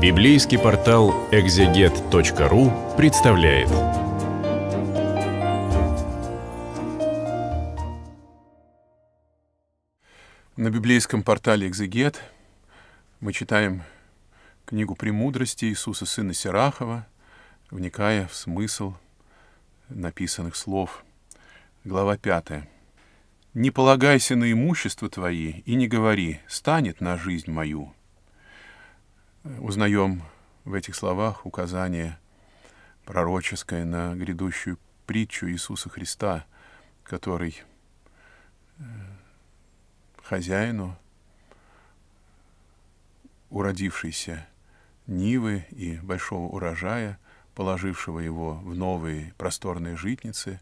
Библейский портал экзегет.ру представляет. На библейском портале «Экзегет» мы читаем книгу «Премудрости» Иисуса Сына Сирахова, вникая в смысл написанных слов. Глава 5. «Не полагайся на имущество твои и не говори, станет на жизнь мою, узнаем в этих словах указание пророческое на грядущую притчу Иисуса Христа, который э, хозяину уродившейся нивы и большого урожая, положившего его в новые просторные житницы,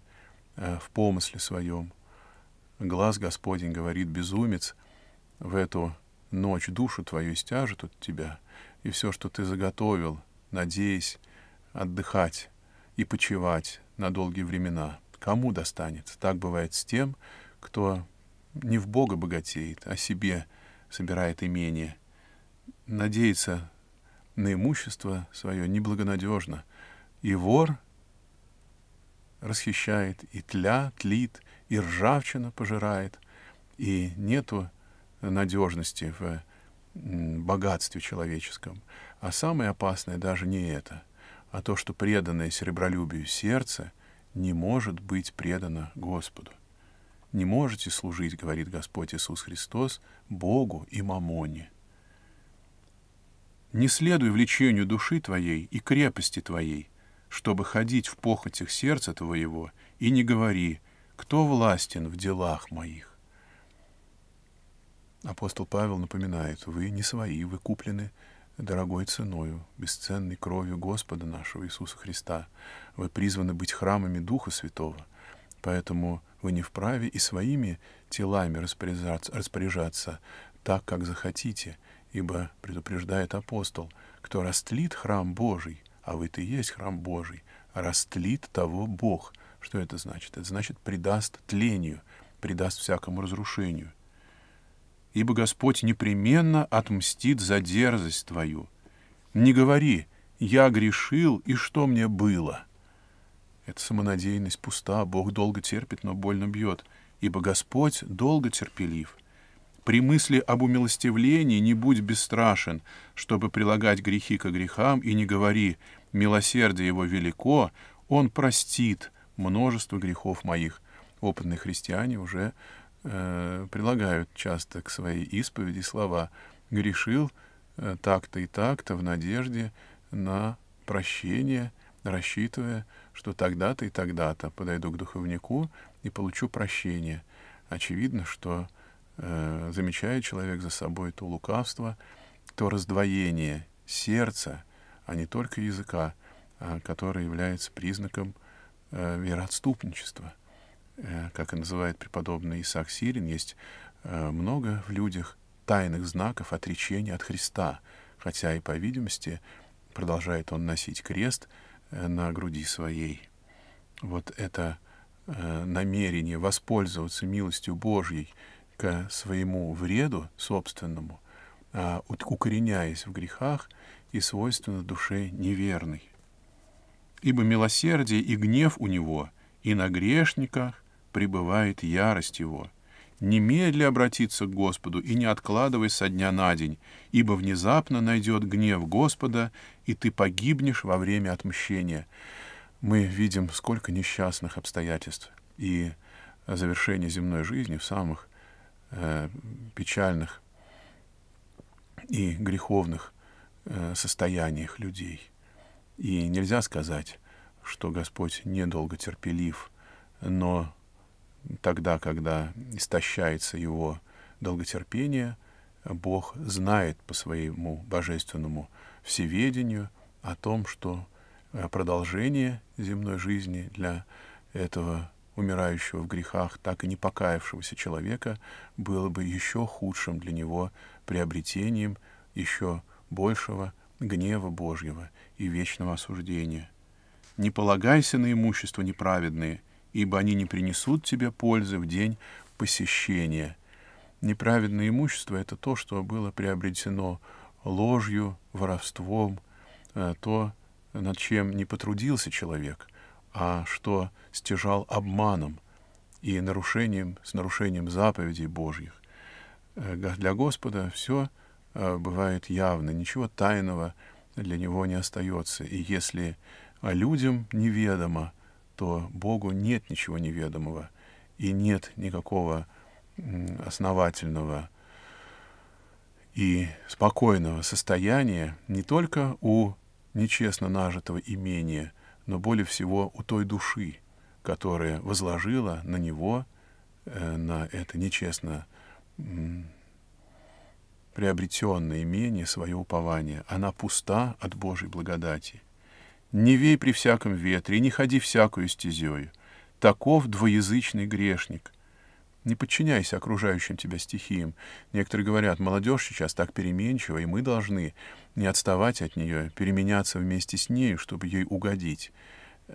э, в помысле своем. Глаз Господень говорит, безумец, в эту ночь душу твою стяжет от тебя, и все, что ты заготовил, надеясь отдыхать и почивать на долгие времена. Кому достанется? Так бывает с тем, кто не в Бога богатеет, а себе собирает имение. Надеется на имущество свое неблагонадежно. И вор расхищает, и тля тлит, и ржавчина пожирает, и нету надежности в богатстве человеческом. А самое опасное даже не это, а то, что преданное серебролюбию сердце не может быть предано Господу. «Не можете служить, — говорит Господь Иисус Христос, — Богу и мамоне. Не следуй влечению души твоей и крепости твоей, чтобы ходить в похотях сердца твоего, и не говори, кто властен в делах моих» апостол Павел напоминает, вы не свои, вы куплены дорогой ценою, бесценной кровью Господа нашего Иисуса Христа. Вы призваны быть храмами Духа Святого, поэтому вы не вправе и своими телами распоряжаться, распоряжаться так, как захотите, ибо, предупреждает апостол, кто растлит храм Божий, а вы-то и есть храм Божий, растлит того Бог. Что это значит? Это значит, предаст тлению, предаст всякому разрушению ибо Господь непременно отмстит за дерзость твою. Не говори, я грешил, и что мне было? Эта самонадеянность пуста, Бог долго терпит, но больно бьет, ибо Господь долго терпелив. При мысли об умилостивлении не будь бесстрашен, чтобы прилагать грехи к грехам, и не говори, милосердие его велико, он простит множество грехов моих. Опытные христиане уже э, прилагают часто к своей исповеди слова «грешил э, так-то и так-то в надежде на прощение, рассчитывая, что тогда-то и тогда-то подойду к духовнику и получу прощение». Очевидно, что э, замечает человек за собой то лукавство, то раздвоение сердца, а не только языка, а, которое является признаком э, вероотступничества – Э, как и называет преподобный Исаак Сирин, есть э, много в людях тайных знаков отречения от Христа, хотя и, по видимости, продолжает он носить крест э, на груди своей. Вот это намерение воспользоваться милостью Божьей к своему вреду собственному, а укореняясь в грехах, и свойственно душе неверной. Ибо милосердие и гнев у него и на грешниках, пребывает ярость его. Немедля обратиться к Господу и не откладывай со дня на день, ибо внезапно найдет гнев Господа, и ты погибнешь во время отмщения». Мы видим, сколько несчастных обстоятельств и завершение земной жизни в самых э, печальных и греховных э, состояниях людей. И нельзя сказать, что Господь недолго терпелив, но тогда, когда истощается его долготерпение, Бог знает по своему божественному всеведению о том, что э, продолжение земной жизни для этого умирающего в грехах, так и не покаявшегося человека было бы еще худшим для него приобретением еще большего гнева Божьего и вечного осуждения. Не полагайся на имущество неправедные, ибо они не принесут тебе пользы в день посещения. Неправедное имущество — это то, что было приобретено ложью, воровством, э, то, над чем не потрудился человек, а что стяжал обманом и нарушением, с нарушением заповедей Божьих. Э, для Господа все э, бывает явно, ничего тайного для Него не остается. И если людям неведомо, то Богу нет ничего неведомого и нет никакого основательного и спокойного состояния не только у нечестно нажитого имения, но более всего у той души, которая возложила на него, э, на это нечестно приобретенное имение, свое упование. Она пуста от Божьей благодати. Не вей при всяком ветре, и не ходи всякую стезею. Таков двоязычный грешник. Не подчиняйся окружающим тебя стихиям. Некоторые говорят, молодежь сейчас так переменчива, и мы должны не отставать от нее, переменяться вместе с нею, чтобы ей угодить.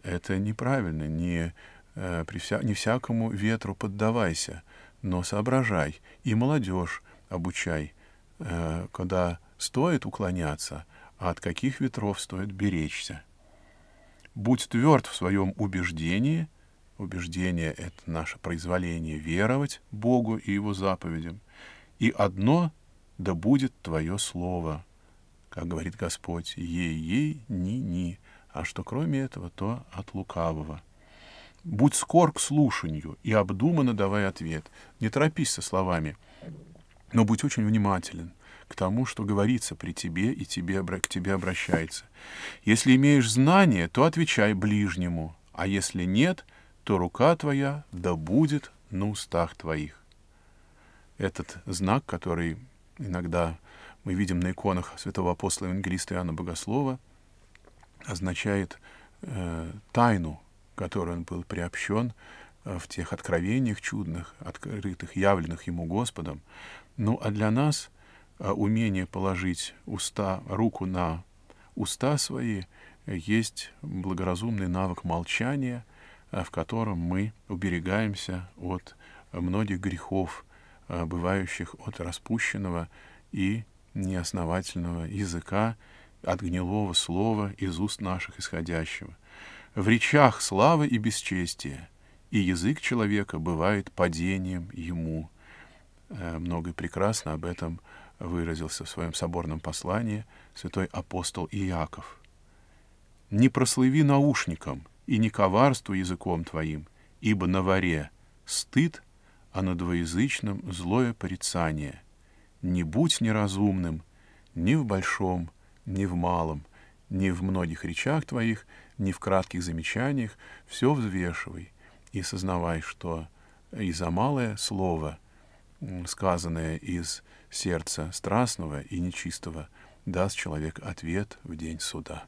Это неправильно, не, э, при вся, не всякому ветру поддавайся, но соображай, и молодежь обучай, э, когда стоит уклоняться, а от каких ветров стоит беречься будь тверд в своем убеждении, убеждение — это наше произволение веровать Богу и Его заповедям, и одно — да будет твое слово, как говорит Господь, ей-ей, ни-ни, а что кроме этого, то от лукавого. Будь скор к слушанию и обдуманно давай ответ. Не торопись со словами, но будь очень внимателен — к тому, что говорится при тебе и тебе, к тебе обращается. Если имеешь знание, то отвечай ближнему, а если нет, то рука твоя да будет на устах твоих. Этот знак, который иногда мы видим на иконах святого апостола евангелиста Иоанна Богослова, означает э, тайну, которой он был приобщен э, в тех откровениях чудных, открытых, явленных ему Господом. Ну, а для нас Э, умение положить уста, руку на уста свои, есть благоразумный навык молчания, э, в котором мы уберегаемся от многих грехов, э, бывающих от распущенного и неосновательного языка, от гнилого слова из уст наших исходящего. В речах славы и бесчестия, и язык человека бывает падением ему. Много прекрасно об этом выразился в своем соборном послании святой апостол Иаков. «Не прослыви наушником и не коварству языком твоим, ибо на варе стыд, а на двоязычном злое порицание. Не будь неразумным ни в большом, ни в малом, ни в многих речах твоих, ни в кратких замечаниях, все взвешивай и сознавай, что и за малое слово — сказанное из сердца страстного и нечистого, даст человек ответ в день суда.